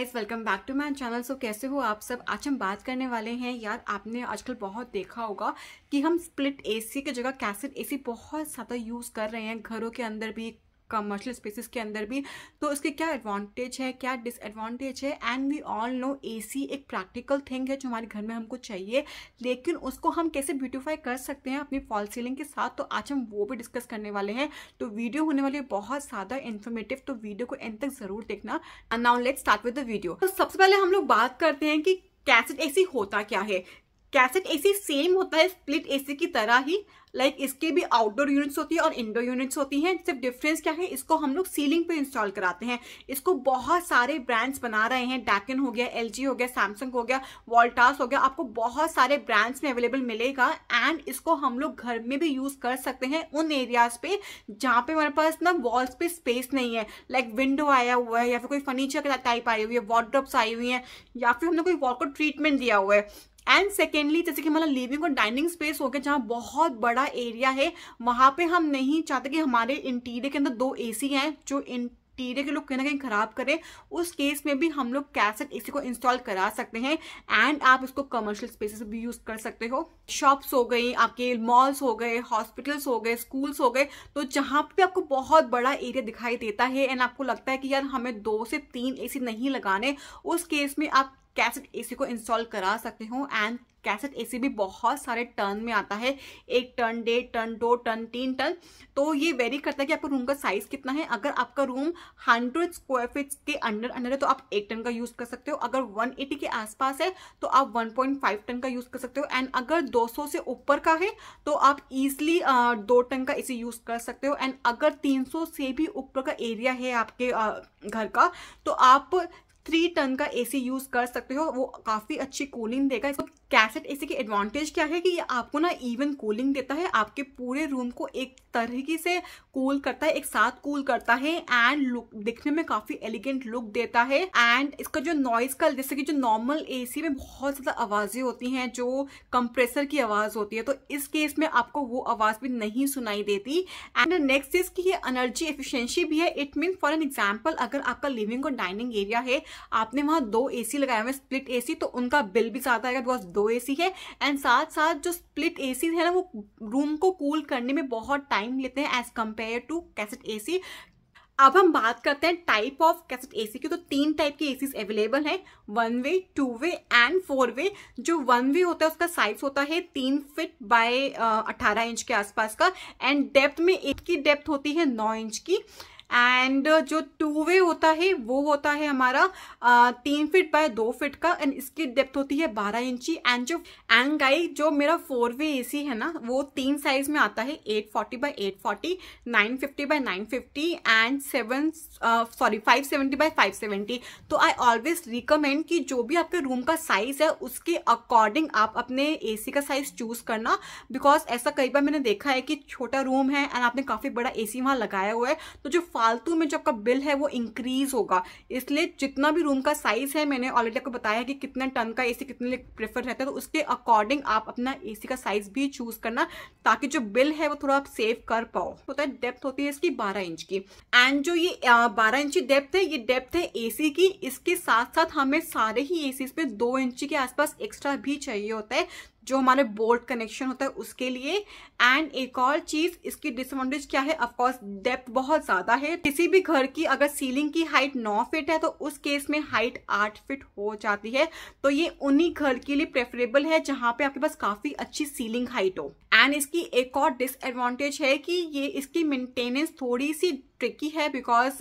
guys welcome back to my channel so कैसे हो आप सब आज हम बात करने वाले हैं यार आपने आजकल बहुत देखा होगा कि हम स्प्लिट एसी की जगह कैसेट एसी बहुत ज़्यादा यूज़ कर रहे हैं घरों के अंदर भी कमर्शियल स्पेसिस के अंदर भी तो इसके क्या एडवांटेज है क्या डिसएडवांटेज है and we all know AC एक प्रैक्टिकल थिंग है जो हमारे घर में हमको चाहिए लेकिन उसको हम कैसे ब्यूटिफाई कर सकते हैं अपनी फॉल सीलिंग के साथ तो आज हम वो भी डिस्कस करने वाले हैं तो वीडियो होने वाली है बहुत ज़्यादा इन्फॉर्मेटिव तो वीडियो को एंड तक ज़रूर देखना now let start with the video तो सबसे पहले हम लोग बात करते हैं कि कैसेट एसी होता क्या है कैसेट एसी सेम होता है स्प्लिट एसी की तरह ही लाइक like इसके भी आउटडोर यूनिट्स होती है और इंडोर यूनिट्स होती हैं सिर्फ डिफरेंस क्या है इसको हम लोग सीलिंग पे इंस्टॉल कराते हैं इसको बहुत सारे ब्रांड्स बना रहे हैं डैकन हो गया एल हो गया सैमसंग हो गया वॉल्टास हो गया आपको बहुत सारे ब्रांड्स में अवेलेबल मिलेगा एंड इसको हम लोग घर में भी यूज कर सकते हैं उन एरियाज पे जहाँ पे हमारे पास ना वॉल्स पे स्पेस नहीं है लाइक like विंडो आया हुआ है या फिर कोई फर्नीचर टाइप आई हुई है वॉर्ड्रॉप्स आई हुई है या फिर हमने कोई वॉल को ट्रीटमेंट दिया हुआ है एंड सेकेंडली जैसे कि हमारा मतलब लिविंग और डाइनिंग स्पेस हो गया जहाँ बहुत बड़ा एरिया है वहाँ पे हम नहीं चाहते कि हमारे इंटीरियर के अंदर दो एसी हैं जो इन इंटीरियर के लोग कहीं ना कहीं खराब करें उस केस में भी हम लोग कैसेट एसी को इंस्टॉल करा सकते हैं एंड आप इसको कमर्शियल स्पेसेस भी यूज कर सकते हो शॉप्स हो गई आपके मॉल्स हो गए हॉस्पिटल्स हो गए स्कूल्स हो गए तो जहां पे आपको बहुत बड़ा एरिया दिखाई देता है एंड आपको लगता है कि यार हमें दो से तीन एसी नहीं लगाने उस केस में आप कैसेट एसी को इंस्टॉल करा सकते हो एंड कैसेट एसी भी बहुत सारे टर्न में आता है एक टर्न डेढ़ टर्न दो टर्न तीन टर्न तो ये वेरी करता है कि आपका रूम का साइज कितना है अगर आपका रूम हंड्रेड स्क्वायर फीट के अंडर अंडर है तो आप एक टन का यूज कर सकते हो अगर 180 के आसपास है तो आप 1.5 टन का यूज कर सकते हो एंड अगर 200 से ऊपर का है तो आप इजिली दो टन का इसे यूज कर सकते हो एंड अगर 300 से भी ऊपर का एरिया है आपके घर का तो आप थ्री टन का एसी यूज कर सकते हो वो काफी अच्छी कूलिंग देगा इसको कैसेट एसी की एडवांटेज क्या है कि ये आपको ना इवन कूलिंग देता है आपके पूरे रूम को एक तरीके से कूल करता है एक साथ कूल करता है एंड लुक दिखने में काफी एलिगेंट लुक देता है एंड इसका जो नॉइज का जैसे कि जो नॉर्मल एसी में बहुत ज्यादा आवाजें होती हैं जो कंप्रेसर की आवाज होती है तो इस केस में आपको वो आवाज भी नहीं सुनाई देती एंड नेक्स्ट इसकी ये अनर्जी एफिशियंसी भी है it mean for an example अगर आपका लिविंग और डाइनिंग एरिया है आपने वहां दो एसी लगाए हुए स्प्लिट एसी तो उनका बिल भी साथ आएगा बिकॉज दो एसी है एंड साथ साथ जो स्प्लिट एसी है ना वो रूम को कूल करने में बहुत टाइम लेते हैं as compare to cassette AC अब हम बात करते हैं टाइप ऑफ कैसेट एसी की तो तीन टाइप के एसीज अवेलेबल हैं one way two way and four way जो वन वे होता है उसका साइज होता है तीन फिट बाय अठारह इंच के आसपास का एंड डेप्थ में एक की डेप्थ होती है नौ इंच की एंड uh, जो टू वे होता है वो होता है हमारा uh, तीन फिट बाय दो फिट का एंड इसकी डेप्थ होती है बारह इंची एंड जो एंड गाई जो मेरा फोर वे एसी है ना वो तीन साइज में आता है eight forty by eight forty nine fifty by nine fifty and seven sorry five seventy by five seventy तो आई ऑलवेज रिकमेंड कि जो भी आपके रूम का साइज है उसके अकॉर्डिंग आप अपने ए का साइज चूज करना बिकॉज ऐसा कई बार मैंने देखा है कि छोटा रूम है एंड आपने काफी बड़ा सी वहां लगाया हुआ है तो जो फालतू में जो आपका बिल है वो इंक्रीज होगा इसलिए जितना भी रूम का साइज है मैंने ऑलरेडी आपको बताया कि कितने टन का एसी कितने लिए प्रेफर रहता है तो उसके अकॉर्डिंग आप अपना एसी का साइज भी चूज करना ताकि जो बिल है वो थोड़ा आप सेव कर पाओ होता है डेप्थ होती है इसकी बारह इंच की एंड जो ये बारह इंच की डेप्थ है ये डेप्थ है ए की इसके साथ साथ हमें सारे ही ए पे दो इंच के आसपास एक्स्ट्रा भी चाहिए होता है जो हमारे बोल्ट कनेक्शन होता है उसके लिए एंड एक और चीज इसकी डिसएडवांटेज क्या है ऑफकोर्स डेप्थ बहुत ज्यादा है किसी भी घर की अगर सीलिंग की हाइट नौ फिट है तो उस केस में हाइट आठ फिट हो जाती है तो ये उन्हीं घर के लिए प्रेफरेबल है जहां पे आपके पास काफी अच्छी सीलिंग हाइट हो एंड इसकी एक और डिसएडवांटेज है कि ये इसकी मेंटेनेंस थोड़ी सी ट्रिकी है बिकॉज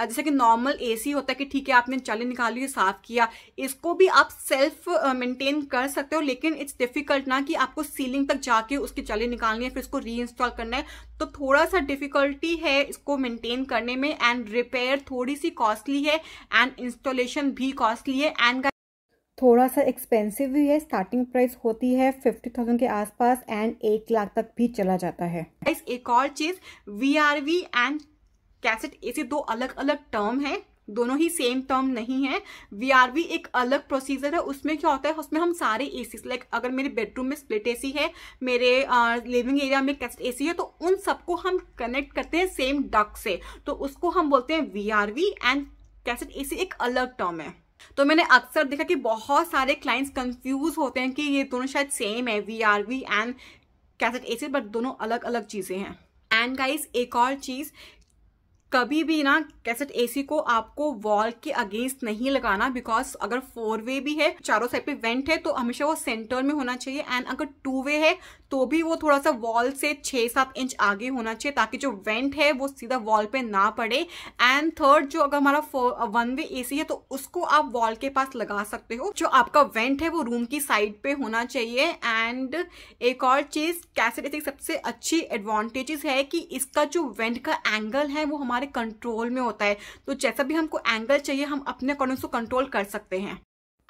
जैसे कि नॉर्मल एसी होता है कि ठीक है आपने चाली निकाली साफ किया इसको भी आप सेल्फ मेंटेन कर सकते हो लेकिन इट्स डिफिकल्ट ना कि आपको सीलिंग तक जाके उसकी चाली निकालनी है फिर इसको री करना है तो थोड़ा सा डिफिकल्टी है इसको मेंटेन करने में एंड रिपेयर थोड़ी सी कॉस्टली है एंड इंस्टॉलेशन भी कॉस्टली है एंड थोड़ा सा एक्सपेंसिव भी है स्टार्टिंग प्राइस होती है फिफ्टी थाउजेंड के आसपास एंड एक लाख तक भी चला जाता है एक और चीज V R V and cassette ऐसे दो अलग अलग टर्म है दोनों ही सेम टर्म नहीं है वीआरवी एक अलग प्रोसीजर है उसमें क्या होता है उसमें हम सारे ए सी लाइक अगर मेरे बेडरूम में स्प्लिट ए सी है मेरे लिविंग एरिया में कैसेट ए सी है तो उन सबको हम कनेक्ट करते हैं सेम डक से तो उसको हम बोलते हैं VRV and cassette A C एक अलग टर्म है तो मैंने अक्सर देखा कि बहुत सारे क्लाइंट्स कंफ्यूज होते हैं कि ये दोनों शायद सेम है V and cassette A C but दोनों अलग अलग चीज़ें हैं एंड गाइस एक और चीज़ कभी भी ना कैसेट एसी को आपको वॉल के अगेंस्ट नहीं लगाना बिकॉज अगर फोर वे भी है चारों साइड पे वेंट है तो हमेशा वो सेंटर में होना चाहिए एंड अगर टू वे है तो भी वो थोड़ा सा वॉल से छः सात इंच आगे होना चाहिए ताकि जो वेंट है वो सीधा वॉल पे ना पड़े एंड थर्ड जो अगर हमारा वन वे एसी है तो उसको आप वॉल के पास लगा सकते हो जो आपका वेंट है वो रूम की साइड पे होना चाहिए एंड एक और चीज़ कैसेट एसी सबसे अच्छी एडवांटेजेस है कि इसका जो वेंट का एंगल है वो हमारे हमारे कंट्रोल में होता है तो जैसा भी हमको एंगल चाहिए हम अपने अकॉर्डिंग से कंट्रोल कर सकते हैं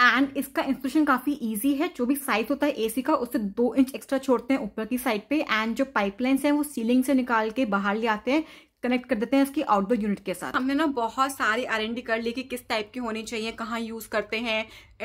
एंड इसका इंस्टॉलेशन काफी इजी है जो भी साइज होता है एसी का उससे दो इंच एक्स्ट्रा छोड़ते हैं ऊपर की साइड पे एंड जो पाइपलाइंस है वो सीलिंग से निकाल के बाहर ले आते हैं कनेक्ट कर देते हैं इसकी आउटडोर यूनिट के साथ हमने ना बहुत सारी आर कर ली कि किस टाइप की होनी चाहिए कहाँ यूज करते हैं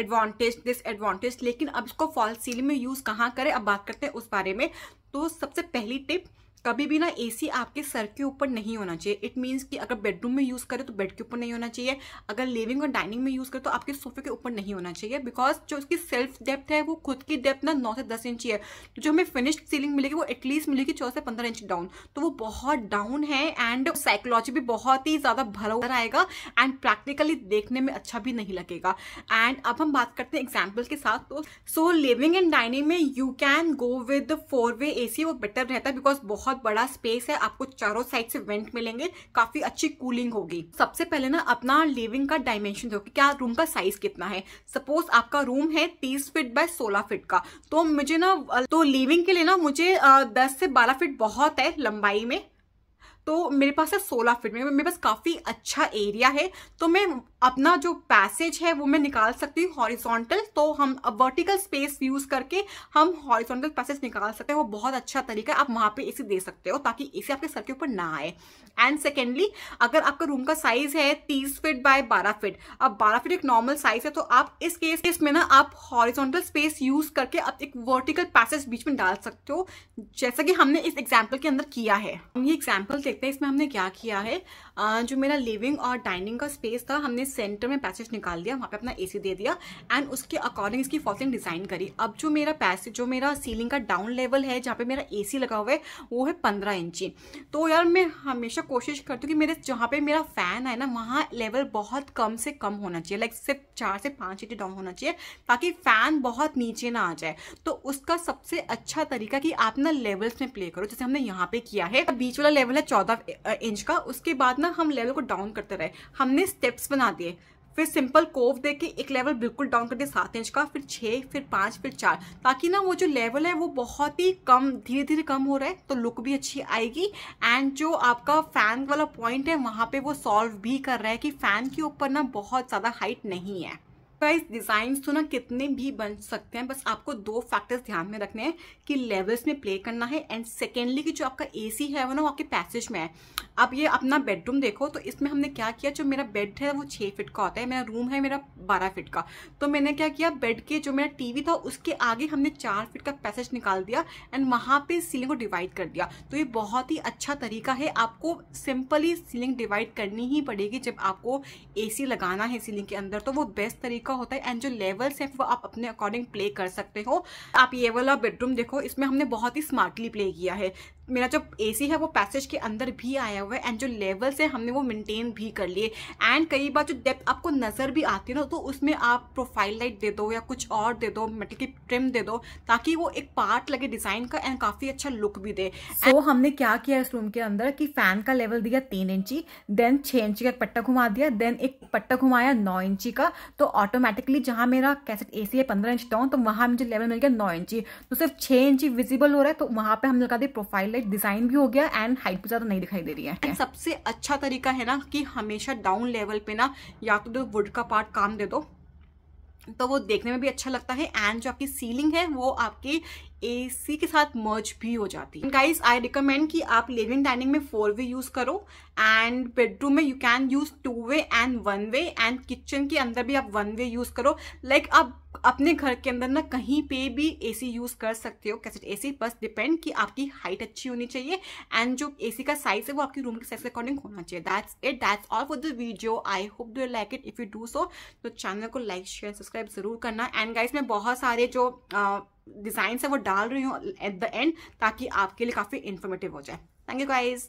एडवांटेज डिसएडवांटेज लेकिन अब इसको फॉल्स सीलिंग में यूज कहाँ करें अब बात करते हैं उस बारे में तो सबसे पहली टिप कभी भी ना एसी आपके सर के ऊपर नहीं होना चाहिए इट मीन्स कि अगर बेडरूम में यूज़ करें तो बेड के ऊपर नहीं होना चाहिए अगर लिविंग और डाइनिंग में यूज़ करें तो आपके सोफे के ऊपर नहीं होना चाहिए बिकॉज जो उसकी सेल्फ डेप्थ है वो खुद की डेप्थ ना नौ से दस इंच ही है तो जो हमें फिनिश्ड सीलिंग मिलेगी वो एटलीस्ट मिलेगी चौदह से पंद्रह इंच डाउन तो वो बहुत डाउन है एंड साइकोलॉजी भी बहुत ही ज़्यादा भरा उधर आएगा एंड प्रैक्टिकली देखने में अच्छा भी नहीं लगेगा एंड अब हम बात करते हैं एग्जाम्पल के साथ तो सो लिविंग एंड डाइनिंग में you can go with four way a वो बेटर रहता है बिकॉज बहुत बहुत बड़ा स्पेस है आपको चारों साइड से वेंट मिलेंगे काफी अच्छी कूलिंग होगी सबसे पहले ना अपना लिविंग का डायमेंशन देखो क्या रूम का साइज कितना है सपोज आपका रूम है तीस फिट बाय सोलह फिट का तो मुझे ना तो लिविंग के लिए ना मुझे दस से बारह फिट बहुत है लंबाई में तो मेरे पास है 16 फीट में मेरे पास काफ़ी अच्छा एरिया है तो मैं अपना जो पैसेज है वो मैं निकाल सकती हूँ हॉरिजॉन्टल तो हम अब वर्टिकल स्पेस यूज करके हम हॉरिजॉन्टल पैसेज निकाल सकते हैं वो बहुत अच्छा तरीका है आप वहाँ पे इसे दे सकते हो ताकि इसे आपके सर के ऊपर ना आए एंड सेकेंडली अगर आपका रूम का साइज है तीस फिट बाय बारह फिट अब बारह फिट एक नॉर्मल साइज है तो आप इस केस इसमें ना आप हॉरिजॉन्टल स्पेस यूज करके आप एक वर्टिकल पैसेज बीच में डाल सकते हो जैसा कि हमने इस एग्जाम्पल के अंदर किया है हम ये एग्जाम्पल देखते हैं इसमें हमने क्या किया है जो मेरा लिविंग और डाइनिंग का स्पेस था हमने सेंटर में पैसेज निकाल दिया वहाँ पे अपना एसी दे दिया एंड उसके अकॉर्डिंग इसकी फॉसिंग डिजाइन करी अब जो मेरा पैसेज जो मेरा सीलिंग का डाउन लेवल है जहाँ पे मेरा एसी लगा हुआ है वो है पंद्रह इंची तो यार मैं हमेशा कोशिश करती हूँ कि मेरे जहाँ पे मेरा फैन है ना वहाँ लेवल बहुत कम से कम होना चाहिए लाइक सिर्फ चार से पाँच इंच डाउन होना चाहिए ताकि फैन बहुत नीचे ना आ जाए तो उसका सबसे अच्छा तरीका कि आप ना लेवल्स में प्ले करो जैसे हमने यहाँ पे किया है बीच वाला लेवल है चौदह इंच का उसके बाद ना हम लेवल को डाउन करते रहे हमने स्टेप्स बना दिए फिर सिंपल कोव दे के एक लेवल बिल्कुल डाउन कर दिया सात इंच का फिर छः फिर पाँच फिर चार ताकि ना वो जो लेवल है वो बहुत ही कम धीरे धीरे कम हो रहा है तो लुक भी अच्छी आएगी एंड जो आपका फैन वाला पॉइंट है वहाँ पे वो सॉल्व भी कर रहा है कि फैन के ऊपर ना बहुत ज़्यादा हाइट नहीं है प्राइस डिज़ाइन तो ना कितने भी बन सकते हैं बस आपको दो फैक्टर्स ध्यान में रखने हैं कि लेवल्स में प्ले करना है एंड सेकेंडली कि जो आपका एसी है वो ना वो आपके पैसेज में है अब ये अपना बेडरूम देखो तो इसमें हमने क्या किया जो मेरा बेड है वो छः फिट का होता है मेरा रूम है मेरा बारह फिट का तो मैंने क्या किया बेड के जो मेरा टी था उसके आगे हमने चार फिट का पैसेज निकाल दिया एंड वहाँ पर सीलिंग को डिवाइड कर दिया तो ये बहुत ही अच्छा तरीका है आपको सिंपली सीलिंग डिवाइड करनी ही पड़ेगी जब आपको ए लगाना है सीलिंग के अंदर तो वो बेस्ट तरीका का होता है एंड जो लेवल्स हैं वो आप अपने अकॉर्डिंग प्ले कर सकते हो आप ये वाला बेडरूम देखो इसमें हमने बहुत ही स्मार्टली प्ले किया है मेरा जो एसी है वो पैसेज के अंदर भी आया हुआ है एंड जो लेवल्स है हमने वो मेंटेन भी कर लिए एंड कई बार जो डेप्थ आपको नज़र भी आती है ना तो उसमें आप प्रोफाइल लाइट दे दो या कुछ और दे दो मेटल की ट्रिम दे दो ताकि वो एक पार्ट लगे डिज़ाइन का एंड काफ़ी अच्छा लुक भी दे तो so, हमने क्या किया इस रूम के अंदर कि फ़ैन का लेवल दिया तीन इंची देन छः इंची का पट्टा घुमा दिया देन एक पट्टा घुमाया नौ इंची का तो ऑटोमेटिकली जहाँ मेरा कैसेट ए है पंद्रह इंच डाउन तो वहाँ मुझे लेवल मिल गया नौ इंची तो सिर्फ छः इंची विजिबल हो रहा है तो वहाँ पर हमने लगा दी प्रोफाइल नेकलेट डिजाइन भी हो गया एंड हाइट भी ज्यादा नहीं दिखाई दे रही है सबसे अच्छा तरीका है ना कि हमेशा डाउन लेवल पे ना या तो वुड का पार्ट काम दे दो तो वो देखने में भी अच्छा लगता है एंड जो आपकी सीलिंग है वो आपकी ए सी के साथ मर्ज भी हो जाती है गाइज आई रिकमेंड कि आप लिविंग डाइनिंग में फोर वे यूज करो एंड बेडरूम में you can use two way and one way and kitchen के अंदर भी आप वन वे यूज करो लाइक like आप अपने घर के अंदर ना कहीं पे भी एसी यूज कर सकते हो कैसे एसी बस डिपेंड कि आपकी हाइट अच्छी होनी चाहिए एंड जो एसी का साइज है वो आपकी रूम के साइज के अकॉर्डिंग होना चाहिए that's it that's all for the video I hope do like it if you do so तो चैनल को लाइक शेयर सब्सक्राइब जरूर करना एंड गाइज मैं बहुत सारे जो uh, डिजाइन है वो डाल रही हूँ एट द एंड ताकि आपके लिए काफ़ी इन्फॉर्मेटिव हो जाए थैंक यू गाइज़